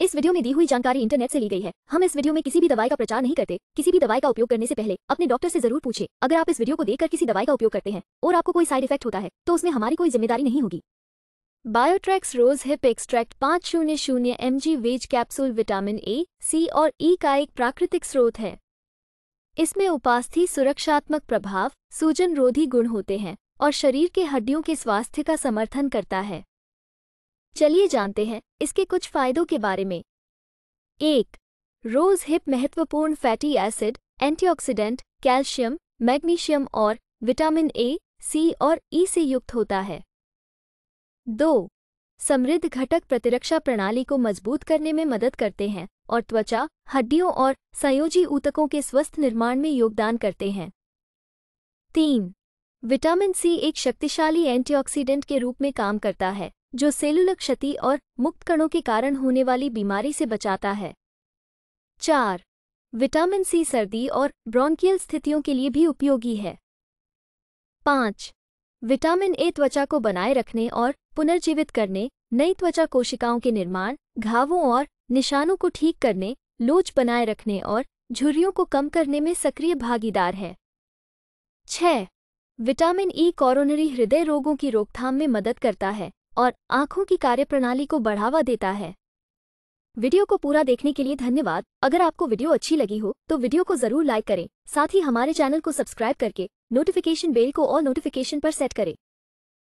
इस वीडियो में दी हुई जानकारी इंटरनेट से ली गई है हम इस वीडियो में किसी भी दवाई का प्रचार नहीं करते किसी भी दवाई का उपयोग करने से पहले अपने डॉक्टर से जरूर पूछे अगर आप इस वीडियो को देखकर किसी दवाई का उपयोग करते हैं और आपको कोई साइड इफेक्ट होता है तो उसमें हमारी कोई जिम्मेदारी नहीं होगी बायोट्रैक्स रोज हिप एक्सट्रैक्ट पांच शून्य शून्य M G veg capsule vitamin A C और ई का एक प्राकृतिक स्रोत है इसमें उपास्थि सुरक्षात्मक प्रभाव सूजन रोधी गुण होते हैं और शरीर के हड्डियों के स्वास्थ्य का समर्थन करता है चलिए जानते हैं इसके कुछ फायदों के बारे में एक रोज हिप महत्वपूर्ण fatty acid antioxidant calcium magnesium और विटामिन ए सी और ई e से युक्त होता है दो समृद्ध घटक प्रतिरक्षा प्रणाली को मजबूत करने में मदद करते हैं और त्वचा हड्डियों और संयोजी ऊतकों के स्वस्थ निर्माण में योगदान करते हैं तीन विटामिन सी एक शक्तिशाली एंटीऑक्सीडेंट के रूप में काम करता है जो सेलुलर क्षति और मुक्त कणों के कारण होने वाली बीमारी से बचाता है चार विटामिन सी सर्दी और ब्रोंकियल स्थितियों के लिए भी उपयोगी है पाँच विटामिन ए त्वचा को बनाए रखने और पुनर्जीवित करने नई त्वचा कोशिकाओं के निर्माण घावों और निशानों को ठीक करने लोच बनाए रखने और झुर्रियों को कम करने में सक्रिय भागीदार है छह विटामिन ई e कॉरोनरी हृदय रोगों की रोकथाम में मदद करता है और आंखों की कार्यप्रणाली को बढ़ावा देता है वीडियो को पूरा देखने के लिए धन्यवाद अगर आपको वीडियो अच्छी लगी हो तो वीडियो को जरूर लाइक करें साथ ही हमारे चैनल को सब्सक्राइब करके नोटिफिकेशन बेल को और नोटिफिकेशन पर सेट करें